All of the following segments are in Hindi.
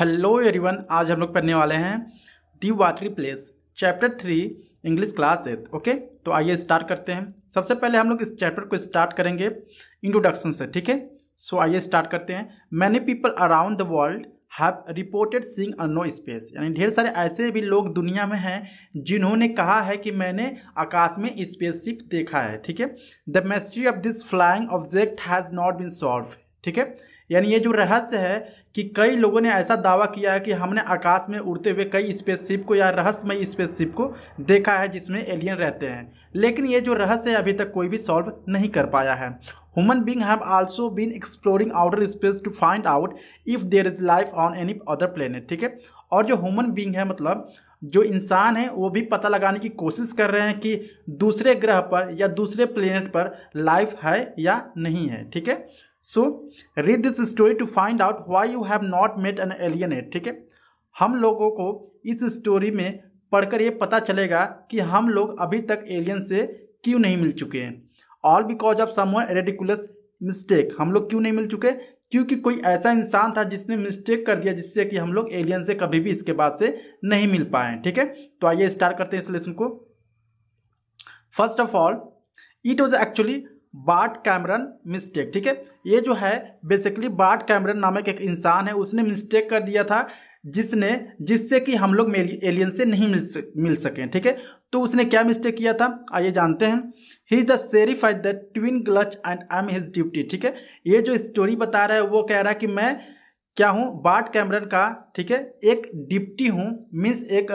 हेलो एवरीवन आज हम लोग पढ़ने वाले हैं the watery place chapter three English class eighth okay तो आइए स्टार्ट करते हैं सबसे पहले हम लोग इस चैप्टर को स्टार्ट करेंगे इंट्रोडक्शन से ठीक है सो आइए स्टार्ट करते हैं many people around the world have reported seeing a no space यानी ढेर सारे ऐसे भी लोग दुनिया में हैं जिन्होंने कहा है कि मैंने आकाश में स्पेसशिप देखा है ठीक है the mystery of this flying object has not been solve ठीक है यानी ये जो रहस्य है कि कई लोगों ने ऐसा दावा किया है कि हमने आकाश में उड़ते हुए कई स्पेसशिप को या रहस्यमय स्पेसशिप को देखा है जिसमें एलियन रहते हैं लेकिन ये जो रहस्य है अभी तक कोई भी सॉल्व नहीं कर पाया है human being have also been exploring outer space to find out if there is life on any other planet ठीक है और जो ह्यूमन बींग है मतलब जो इंसान है वो भी पता लगाने की कोशिश कर रहे हैं कि दूसरे ग्रह पर या दूसरे प्लेनेट पर लाइफ है या नहीं है ठीक है so read this story to find out why you have not met an alien at ठीक है हम लोगों को इस स्टोरी में पढ़कर ये पता चलेगा कि हम लोग अभी तक एलियन से क्यों नहीं मिल चुके हैं all because of some ridiculous mistake हम लोग क्यों नहीं मिल चुके क्योंकि कोई ऐसा इंसान था जिसने मिस्टेक कर दिया जिससे कि हम लोग एलियन से कभी भी इसके बाद से नहीं मिल पाए ठीक है तो आइए स्टार्ट करते हैं इस लेसन को first of all it was actually but Cameron mistake ठीक है ये जो है बेसिकली बाट कैमरन नामक एक इंसान है उसने मिस्टेक कर दिया था जिसने जिससे कि हम लोग एलियन से नहीं मिल मिल सकें ठीक है तो उसने क्या मिस्टेक किया था आइए जानते हैं he the sheriff at the twin gulch and I am his duty ठीक है ये जो स्टोरी बता रहा है वो कह रहा है कि मैं क्या हूँ बाट कैमरन का ठीक है एक डिप्टी हूँ मीन्स एक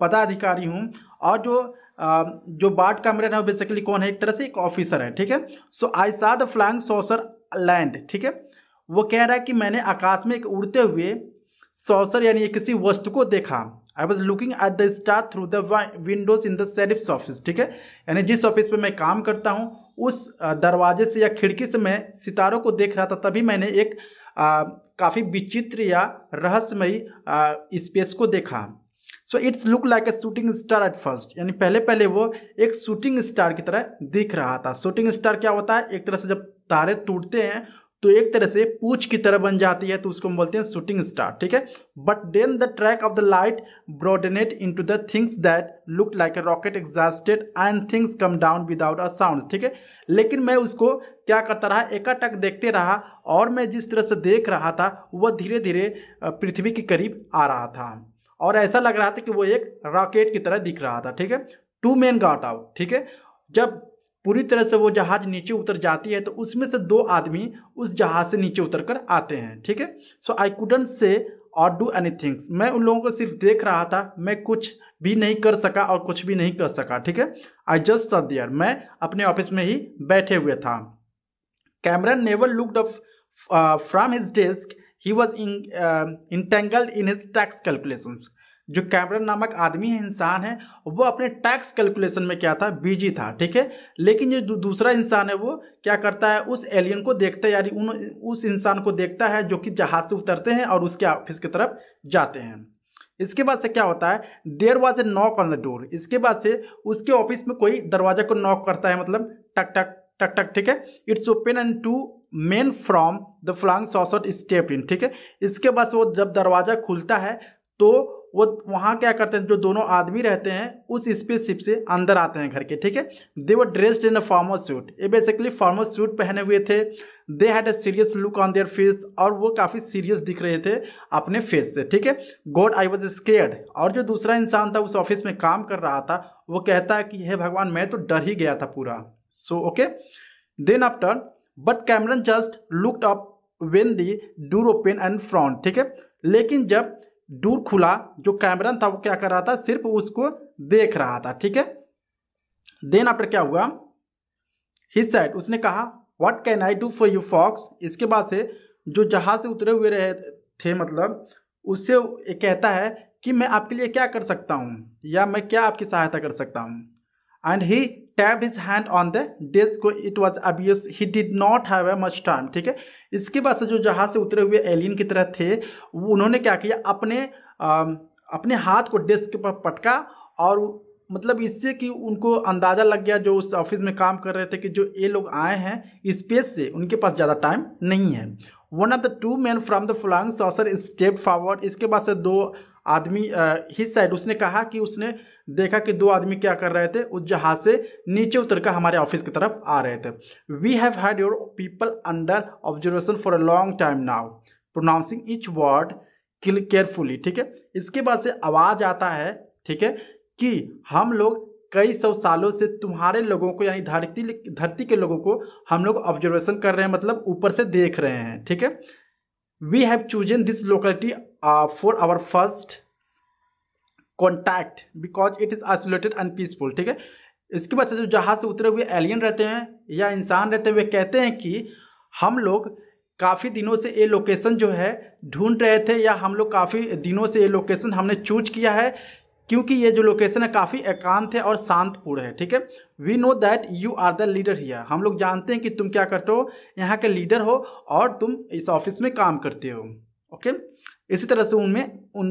पदाधिकारी हूँ और जो जो बाट कामरेन है बेसिकली कौन है एक तरह से एक ऑफिसर है ठीक है सो आई सा द फ्लाइंग सॉसर लैंड ठीक है वो कह रहा है कि मैंने आकाश में एक उड़ते हुए सॉसर यानी किसी वस्तु को देखा I was looking at the star through the windows in the sheriff office ठीक है यानी जिस ऑफिस पर मैं काम करता हूँ उस दरवाजे से या खिड़की से मैं सितारों को देख रहा था तभी मैंने एक काफ़ी विचित्र या रहस्यमयी स्पेस को देखा so it's look like a shooting star at first यानी पहले पहले वो एक शूटिंग स्टार की तरह दिख रहा था शूटिंग स्टार क्या होता है एक तरह से जब तारे टूटते हैं तो एक तरह से पूछ की तरह बन जाती है तो उसको हम बोलते हैं शूटिंग स्टार ठीक है but then the track of the light broadened into the things that look like a rocket exhausted and things come down without a sound ठीक है लेकिन मैं उसको क्या करता रहा एकाटक देखते रहा और मैं जिस तरह से देख रहा था वह धीरे धीरे पृथ्वी के करीब आ रहा था और ऐसा लग रहा था कि वो एक रॉकेट की तरह दिख रहा था ठीक है टू मैन गॉट आउट ठीक है जब पूरी तरह से वो जहाज नीचे उतर जाती है तो उसमें से दो आदमी उस जहाज से नीचे उतर कर आते हैं ठीक है सो आई कुडंट से और डू एनी थिंग्स मैं उन लोगों को सिर्फ देख रहा था मैं कुछ भी नहीं कर सका और कुछ भी नहीं कर सका ठीक है आई जस्ट सट दियर मैं अपने ऑफिस में ही बैठे हुए था Cameron never looked up from his desk he was entangled in his tax calculation जो कैमरन नामक आदमी है इंसान है वो अपने टैक्स कैलकुलेशन में क्या था बिजी था ठीक है लेकिन जो दूसरा इंसान है वो क्या करता है उस एलियन को देखता है यानी उन उस इंसान को देखता है जो कि जहाज से उतरते हैं और उसके ऑफिस की तरफ जाते हैं इसके बाद से क्या होता है there was a knock on the door इसके बाद से उसके ऑफिस में कोई दरवाजा को नॉक करता है मतलब टक टक टक टक ठीक है it's open and two men from the flying saucer step in ठीक है इसके बाद वो जब दरवाज़ा खुलता है तो वो वहाँ क्या करते हैं जो दोनों आदमी रहते हैं उस स्पेसशिप से अंदर आते हैं घर के ठीक है they were dressed in a formal suit ये बेसिकली फॉर्मल सूट पहने हुए थे they had a serious look on their face और वो काफ़ी सीरियस दिख रहे थे अपने फेस से ठीक है गॉड आई वॉज स्केयर्ड और जो दूसरा इंसान था उस ऑफिस में काम कर रहा था वो कहता है कि हे भगवान मैं तो डर ही गया था पूरा so okay then after but Cameron just looked up when the door open and front ठीक है लेकिन जब डूर खुला जो कैमरन था वो क्या कर रहा था सिर्फ उसको देख रहा था ठीक है देन आप क्या हुआ ही साइड उसने कहा what can I do for you folks इसके बाद से जो जहाज से उतरे हुए रहे थे मतलब उससे कहता है कि मैं आपके लिए क्या कर सकता हूँ या मैं क्या आपकी सहायता कर सकता हूँ and he tap his hand on the desk को it was obvious he did not have a much time ठीक है इसके बाद से जो जहाज से उतरे हुए एलियन की तरह थे उन्होंने क्या किया अपने आ, अपने हाथ को डेस्क पर पटका और मतलब इससे कि उनको अंदाज़ा लग गया जो उस ऑफिस में काम कर रहे थे कि जो ये लोग आए हैं स्पेस से उनके पास ज़्यादा टाइम नहीं है one of the two man from the flying saucer step forward इसके बाद से दो आदमी ही साइड उसने कहा कि उसने देखा कि दो आदमी क्या कर रहे थे उस जहाज से नीचे उतर कर हमारे ऑफिस की तरफ आ रहे थे we have had your people under observation for a long time now pronouncing each word carefully ठीक है इसके बाद से आवाज़ आता है ठीक है कि हम लोग कई सौ सालों से तुम्हारे लोगों को यानी धरती धरती के लोगों को हम लोग ऑब्जर्वेशन कर रहे हैं मतलब ऊपर से देख रहे हैं ठीक है we have chosen this locality for our first contact because it is isolated and peaceful ठीक है इसके बाद से जो जहाज़ से उतरे हुए एलियन रहते हैं या इंसान रहते हैं वे कहते हैं कि हम लोग काफ़ी दिनों से ये लोकेशन जो है ढूंढ रहे थे या हम लोग काफ़ी दिनों से ये लोकेशन हमने चूज किया है क्योंकि ये जो लोकेशन है काफ़ी एकांत है और शांतपूर्ण है ठीक है we know that you are the leader here हम लोग जानते हैं कि तुम क्या करते हो यहाँ के लीडर हो और तुम इस ऑफिस में काम करते हो ओके okay? इसी तरह से उनमें उन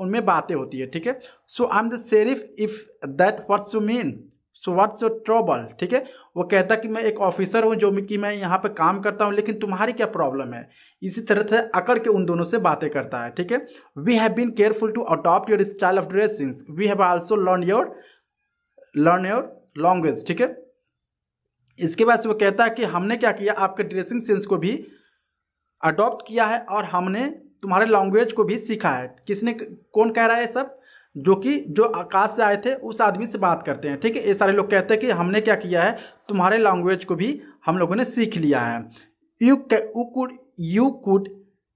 उनमें बातें होती है ठीक है so I am the sheriff if that what's you mean so what's your trouble ठीक है वो कहता कि मैं एक ऑफिसर हूँ जो कि मैं यहाँ पे काम करता हूँ लेकिन तुम्हारी क्या प्रॉब्लम है इसी तरह से अकड़ के उन दोनों से बातें करता है ठीक है we have been careful to adopt your style of dressing we have also learn your learn your language ठीक है इसके बाद से वो कहता है कि हमने क्या किया आपके ड्रेसिंग सेंस को भी अडॉप्ट किया है और हमने तुम्हारे लैंग्वेज को भी सीखा है किसने कौन कह रहा है सब जो कि जो आकाश से आए थे उस आदमी से बात करते हैं ठीक है ये सारे लोग कहते हैं कि हमने क्या किया है तुम्हारे लैंग्वेज को भी हम लोगों ने सीख लिया है you could you could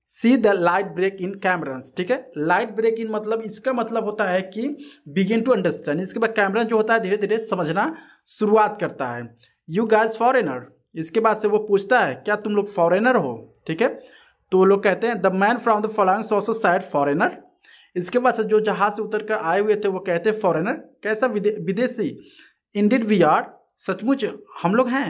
see the light break in Cameron's ठीक है लाइट ब्रेक इन मतलब इसका मतलब होता है कि बिगिन टू अंडरस्टैंड इसके बाद कैमरन जो होता है धीरे धीरे समझना शुरुआत करता है यू गैज फॉरेनर इसके बाद से वो पूछता है क्या तुम लोग फॉरेनर हो ठीक है तो वो लोग कहते हैं the man from the following sources side foreigner इसके बाद जो जहाज से उतर कर आए हुए थे वो कहते हैं फॉरेनर कैसा विदेशी इंडिड वी आर सचमुच हम लोग हैं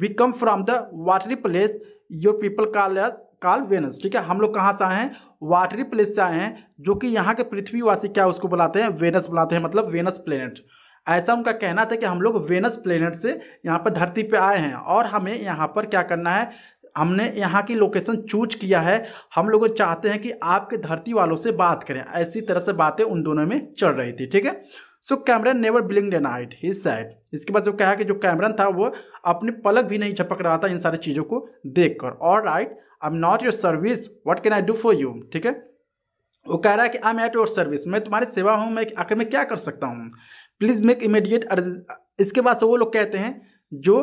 we come from the watery place your people call call Venus ठीक है हम लोग कहाँ से आए हैं वाटरी प्लेस से आए हैं जो कि यहाँ के पृथ्वीवासी क्या उसको बुलाते हैं वेनस बुलाते हैं मतलब वेनस प्लेनेट ऐसा उनका कहना था कि हम लोग वेनस प्लेनेट से यहाँ पर धरती पे आए हैं और हमें यहाँ पर क्या करना है हमने यहाँ की लोकेशन चूज किया है हम लोग चाहते हैं कि आपके धरती वालों से बात करें ऐसी तरह से बातें उन दोनों में चल रही थी ठीक है so Cameron never blinked an eye he said इसके बाद जो कहा कि जो कैमरन था वो अपनी पलक भी नहीं झपक रहा था इन सारी चीज़ों को देख कर और right I am not your service what can I do for you ठीक है वो कह रहा है कि I am at your service मैं तुम्हारी सेवा हूँ मैं आखिर में क्या कर सकता हूँ प्लीज़ मेक इमीडिएट इसके बाद से वो लोग कहते हैं जो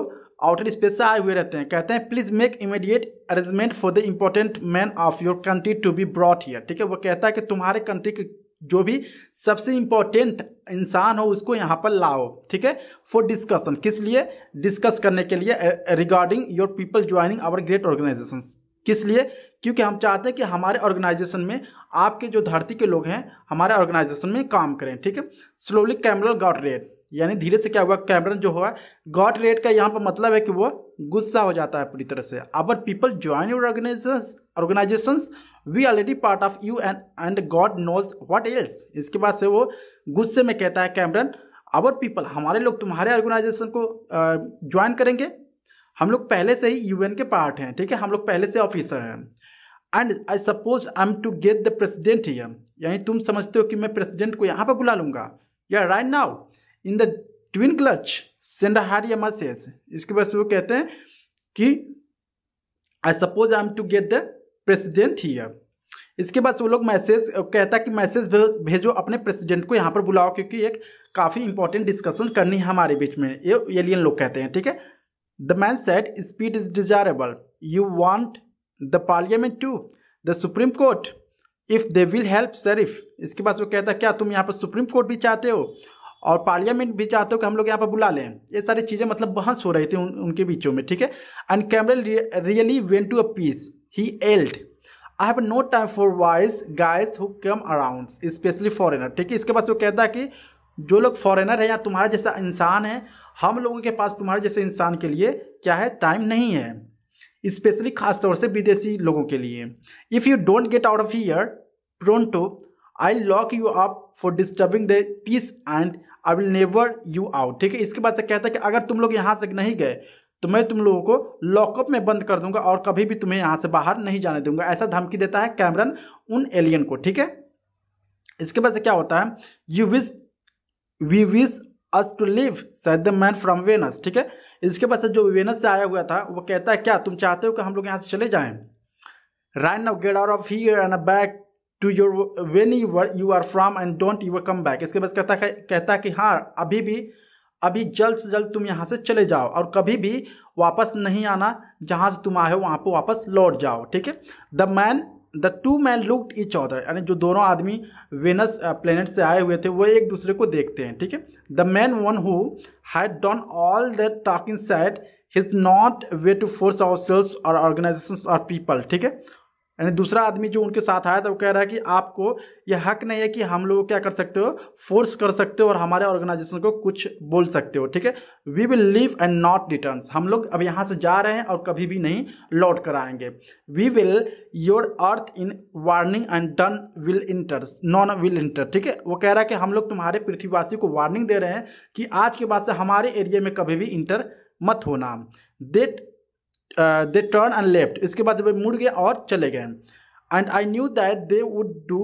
आउटर स्पेस से आए हुए रहते हैं कहते हैं please make immediate arrangement for the important man of your country to be brought here ठीक है वो कहता है कि तुम्हारे कंट्री के जो भी सबसे इम्पोर्टेंट इंसान हो उसको यहाँ पर लाओ ठीक है फॉर डिस्कशन किस लिए डिस्कस करने के लिए regarding your people joining our great organization किस लिए क्योंकि हम चाहते हैं कि हमारे ऑर्गेनाइजेशन में आपके जो धरती के लोग हैं हमारे ऑर्गेनाइजेशन में काम करें ठीक है स्लोली कैमरल गॉट रेड यानी धीरे से क्या हुआ कैमरन जो हुआ गॉट रेट का यहाँ पर मतलब है कि वो गुस्सा हो जाता है पूरी तरह से our people join your organization organizations we already part of you and and God knows what else इसके बाद से वो गुस्से में कहता है कैमरन अवर पीपल हमारे लोग तुम्हारे ऑर्गेनाइजेशन को ज्वाइन करेंगे हम लोग पहले से ही यू के पार्ट हैं ठीक है हम लोग पहले से ऑफिसर हैं and I suppose I am to get the president यानी तुम समझते हो कि मैं प्रेसिडेंट को यहाँ पर बुला लूंगा या right now in the twin clutch सेंडाहारिया मसेस इसके बाद वो कहते हैं कि I suppose I am to get the president he इसके बाद वो लोग मैसेज कहता है कि मैसेज भेजो अपने प्रेसिडेंट को यहाँ पर बुलाओ क्योंकि एक काफ़ी इंपॉर्टेंट डिस्कशन करनी है हमारे बीच में ये एलियन लोग कहते हैं ठीक है the man said speed is desirable you want the parliament to the supreme court if they will help sheriff इसके बाद वो कहता है क्या तुम यहाँ पर सुप्रीम कोर्ट भी चाहते हो और पार्लियामेंट भी चाहते हो कि हम लोग यहाँ पर बुला लें ये सारी चीज़ें मतलब बहस हो रही थी उन, उनके बीचों में ठीक है and Cameron really went to a piece he yelled I have no time for wise guys who come around specially foreigner ठीक है इसके बाद वो कहता है कि जो लोग फॉरेनर है या तुम्हारा जैसा इंसान है हम लोगों के पास तुम्हारे जैसे इंसान के लिए क्या है टाइम नहीं है स्पेशली खास तौर से विदेशी लोगों के लिए if you don't get out of here to I lock you up for disturbing the peace and I will never you out ठीक है इसके बाद से कहता है कि अगर तुम लोग यहाँ से नहीं गए तो मैं तुम लोगों को लॉकअप में बंद कर दूंगा और कभी भी तुम्हें यहाँ से बाहर नहीं जाने दूंगा ऐसा धमकी देता है कैमरन उन एलियन को ठीक है इसके बाद से क्या होता है you wish we wish us to live said the man from Venus ठीक है इसके बाद से जो वेनस से आया हुआ था वो कहता है क्या तुम चाहते हो कि हम लोग यहाँ से चले जाएं right now get out of here and back to your when you are from and don't you come back इसके बाद कहता है कहता है कि हाँ अभी भी अभी जल्द से जल्द तुम यहाँ से चले जाओ और कभी भी वापस नहीं आना जहाँ से तुम आए हो वहाँ पर वापस लौट जाओ ठीक है the man the two man looked each other यानी जो दोनों आदमी वेनस प्लेनेट से आए हुए थे वो एक दूसरे को देखते हैं ठीक है the man one who had done all the talking said his not way to force our selves or organization or people ठीक है यानी दूसरा आदमी जो उनके साथ आया था वो कह रहा है कि आपको यह हक नहीं है कि हम लोग क्या कर सकते हो फोर्स कर सकते हो और हमारे ऑर्गेनाइजेशन को कुछ बोल सकते हो ठीक है we will leave and not return हम लोग अब यहाँ से जा रहे हैं और कभी भी नहीं लौट कर आएंगे we will your earth in warning and done will enter none will enter ठीक है वो कह रहा है कि हम लोग तुम्हारे पृथ्वीवासी को वार्निंग दे रहे हैं कि आज के बाद से हमारे एरिया में कभी भी इंटर मत होना that they turn and left इसके बाद जब मुड़ गए और चले गए and I knew that they would do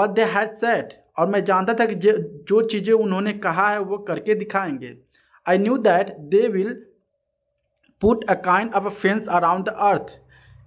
what they had said और मैं जानता था कि जो चीज़ें उन्होंने कहा है वो करके दिखाएंगे I knew that they will put a kind of a fence around the earth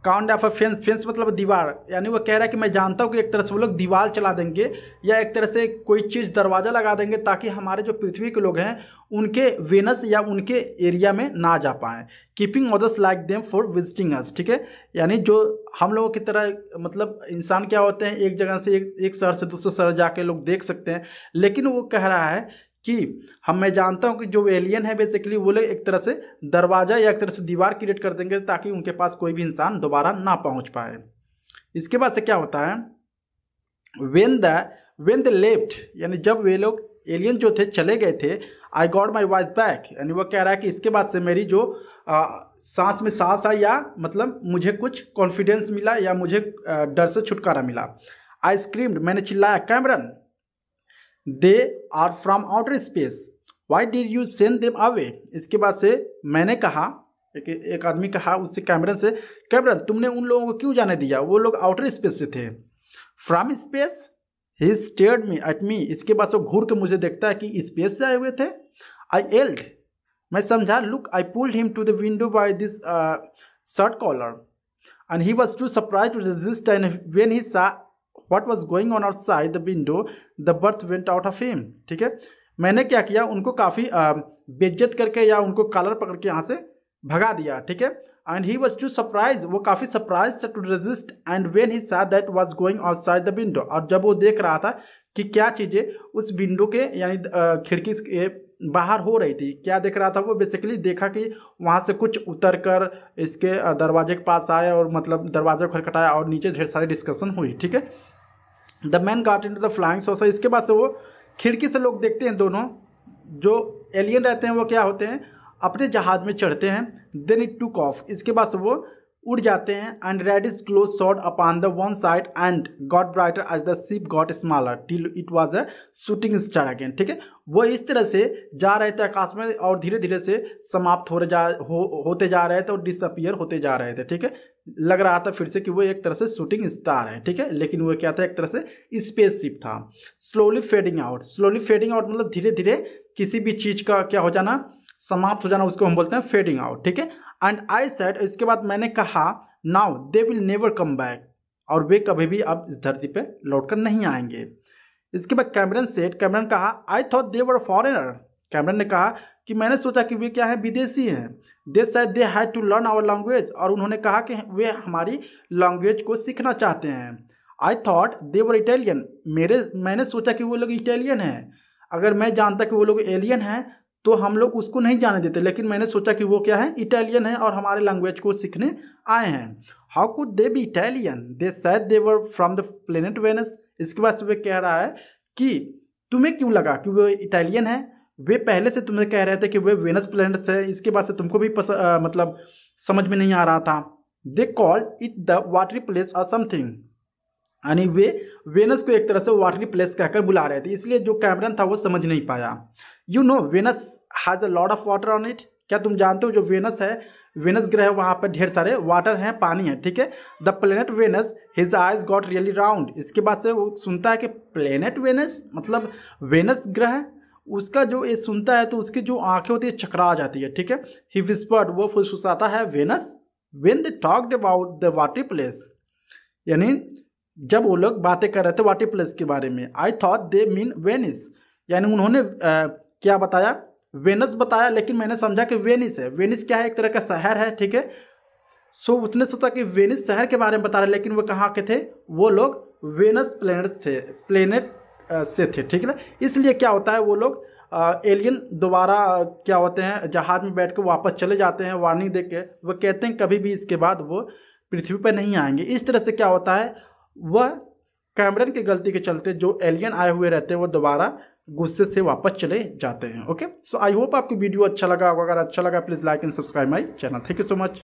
kind of a fence fence मतलब दीवार यानी वो कह रहा है कि मैं जानता हूँ कि एक तरह से वो लोग दीवार चला देंगे या एक तरह से कोई चीज़ दरवाज़ा लगा देंगे ताकि हमारे जो पृथ्वी के लोग हैं उनके वेनस या उनके एरिया में ना जा पाएँ keeping others like them for visiting us ठीक है यानी जो हम लोगों की तरह मतलब इंसान क्या होते हैं एक जगह से एक एक शहर से दूसरे शहर जाके लोग देख सकते हैं लेकिन वो कह रहा है कि हम मैं जानता हूँ कि जो एलियन है बेसिकली वो लोग एक तरह से दरवाज़ा या एक तरह से दीवार क्रिएट कर देंगे ताकि उनके पास कोई भी इंसान दोबारा ना पहुँच पाए इसके बाद से क्या होता है when the when the left यानी जब वे लोग एलियन जो थे चले गए थे I got my voice back यानी वो कह रहा है कि इसके बाद से मेरी जो आ, सांस में सांस आई या मतलब मुझे कुछ कॉन्फिडेंस मिला या मुझे डर से छुटकारा मिला आई स्क्रीम्ड मैंने चिल्लाया Cameron they are from outer space why did you send them away इसके बाद से मैंने कहा एक एक आदमी कहा उससे कैमरन से कैमरन तुमने उन लोगों को क्यों जाने दिया वो लोग आउटर स्पेस से थे from space he stared me at me इसके बाद से घूर के मुझे देखता है कि स्पेस से आए हुए थे आई एल्ड मैं समझा look I pulled him to the window by this shirt collar and he was too surprise to resist and when he saw what was going on side the window the breath went out of him ठीक है मैंने क्या किया उनको काफ़ी बेज्जत करके या उनको कलर पकड़ के यहाँ से भगा दिया ठीक है and he was too surprise वो काफ़ी surprise to resist and when he saw that was going outside the window और जब वो देख रहा था कि क्या चीज़ें उस विंडो के यानी खिड़की के बाहर हो रही थी क्या देख रहा था वो बेसिकली देखा कि वहाँ से कुछ उतर कर इसके दरवाजे के पास आया और मतलब दरवाजा खटखटाया और नीचे ढेर सारी डिस्कशन हुई ठीक है the man got into the flying saucer इसके बाद से वो खिड़की से लोग देखते हैं दोनों जो एलियन रहते हैं वो क्या होते हैं अपने जहाज़ में चढ़ते हैं देन इट टू कॉफ इसके बाद से वो उड़ जाते हैं and reddish glow shot upon the one side and got brighter as the ship got smaller till it was a shooting star again ठीक है वो इस तरह से जा रहे थे आकाश में और धीरे धीरे से समाप्त हो रहे जा हो, होते जा रहे थे और डिसअपियर होते जा रहे थे ठीक है लग रहा था फिर से कि वो एक तरह से शूटिंग स्टार है ठीक है लेकिन वो क्या था एक तरह से स्पेस शिप था slowly fading out slowly fading out मतलब धीरे धीरे किसी भी चीज़ का क्या हो जाना समाप्त हो जाना उसको हम बोलते हैं फेडिंग आउट ठीक है एंड आई सेट इसके बाद मैंने कहा now they will never come back और वे कभी भी अब इस धरती पे कर नहीं आएंगे इसके बाद कैमरन सेट कैमरन कहा I thought they were foreigner Cameron ने कहा कि मैंने सोचा कि वे क्या है विदेशी हैं they said they had to learn our language और उन्होंने कहा कि वे हमारी लैंग्वेज को सीखना चाहते हैं आई थॉट दे वर इटालियन मेरे मैंने सोचा कि वो लोग इटालियन हैं अगर मैं जानता कि वो लोग एलियन हैं तो हम लोग उसको नहीं जाने देते लेकिन मैंने सोचा कि वो क्या है इटालियन है और हमारे लैंग्वेज को सीखने आए हैं how could they be Italian they said they're from the planet Venus इसके बाद से वे कह रहा है कि तुम्हें क्यों लगा कि वो इटालियन है वे पहले से तुम्हें कह रहे थे कि वे वेनस प्लैनेट है इसके बाद से तुमको भी पस, आ, मतलब समझ में नहीं आ रहा था they called it the watery place और समथिंग यानी वे वेनस को एक तरह से वाटरी प्लेस कहकर बुला रहे थे इसलिए जो कैमरन था वो समझ नहीं पाया you know Venus has a lot of water on it क्या तुम जानते हो जो वेनस है वेनस ग्रह वहाँ पर ढेर सारे वाटर हैं पानी है ठीक है the planet Venus his eyes got really round इसके बाद से वो सुनता है कि प्लेनेट वेनस मतलब वेनस ग्रह उसका जो ये सुनता है तो उसकी जो आंखें होती है चकरा जाती है ठीक है ही विस्पर्ड वो फुसफुसाता है Venus when the talked about the water place यानी जब वो लोग बातें कर रहे थे वाटर प्लेस के बारे में I thought they mean Venice यानी उन्होंने क्या बताया वेनस बताया लेकिन मैंने समझा कि वेनिस है वेनिस क्या है एक तरह का शहर है ठीक है सो उसने सोचा कि वेनिस शहर के बारे में बता रहे लेकिन वो कहाँ के थे वो लोग वेनस प्लेनेट थे प्लेनेट से थे ठीक है इसलिए क्या होता है वो लोग एलियन दोबारा क्या होते हैं जहाज़ में बैठ कर वापस चले जाते हैं वार्निंग दे के वो कहते हैं कभी भी इसके बाद वो पृथ्वी पर नहीं आएंगे इस तरह से क्या होता है वह कैमरन की गलती के चलते जो एलियन आए हुए रहते हैं वो दोबारा गुस्से से वापस चले जाते हैं ओके सो आई होप आपको वीडियो अच्छा लगा अगर अच्छा लगा please like and subscribe my channel thank you so much